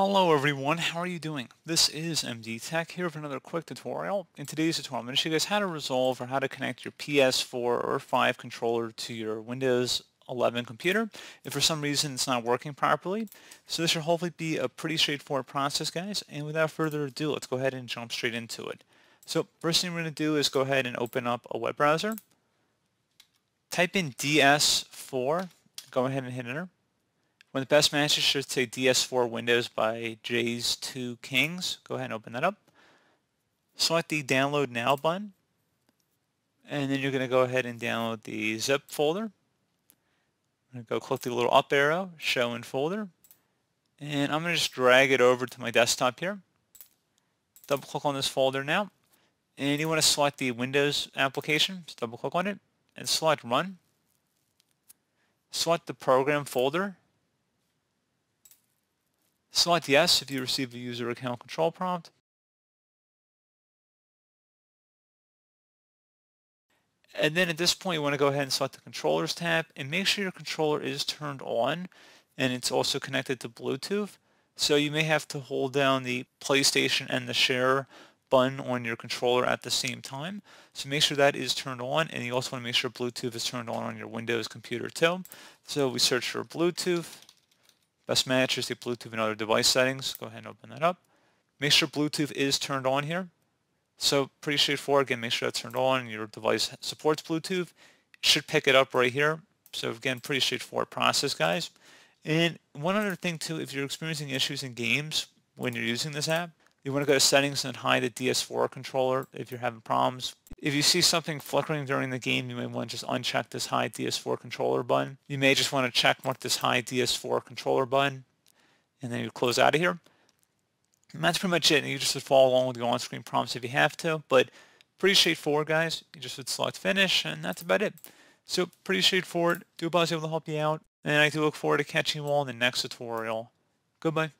Hello everyone, how are you doing? This is MD Tech here for another quick tutorial. In today's tutorial, I'm going to show you guys how to resolve or how to connect your PS4 or 5 controller to your Windows 11 computer if for some reason it's not working properly. So this should hopefully be a pretty straightforward process, guys. And without further ado, let's go ahead and jump straight into it. So first thing we're going to do is go ahead and open up a web browser. Type in DS4, go ahead and hit enter. One of the best matches should say DS4 Windows by Jay's Two Kings. Go ahead and open that up. Select the Download Now button. And then you're going to go ahead and download the zip folder. I'm going to go click the little up arrow, show in folder. And I'm going to just drag it over to my desktop here. Double click on this folder now. And you want to select the Windows application. Just double click on it and select Run. Select the program folder Select yes if you receive a user account control prompt. And then at this point, you want to go ahead and select the Controllers tab and make sure your controller is turned on and it's also connected to Bluetooth. So you may have to hold down the PlayStation and the share button on your controller at the same time. So make sure that is turned on and you also want to make sure Bluetooth is turned on on your Windows computer too. So we search for Bluetooth Best matches the Bluetooth and other device settings. Go ahead and open that up. Make sure Bluetooth is turned on here. So pretty straightforward. Again, make sure that's turned on. Your device supports Bluetooth. It should pick it up right here. So again, pretty straightforward process, guys. And one other thing too, if you're experiencing issues in games when you're using this app, you want to go to settings and hide the DS4 controller if you're having problems. If you see something flickering during the game, you may want to just uncheck this hide DS4 controller button. You may just want to check mark this hide DS4 controller button, and then you close out of here. And that's pretty much it. And you just would follow along with the on-screen prompts if you have to, but pretty straightforward, guys. You just would select finish, and that's about it. So pretty straightforward. Do I able to help you out, and I do look forward to catching you all in the next tutorial. Goodbye.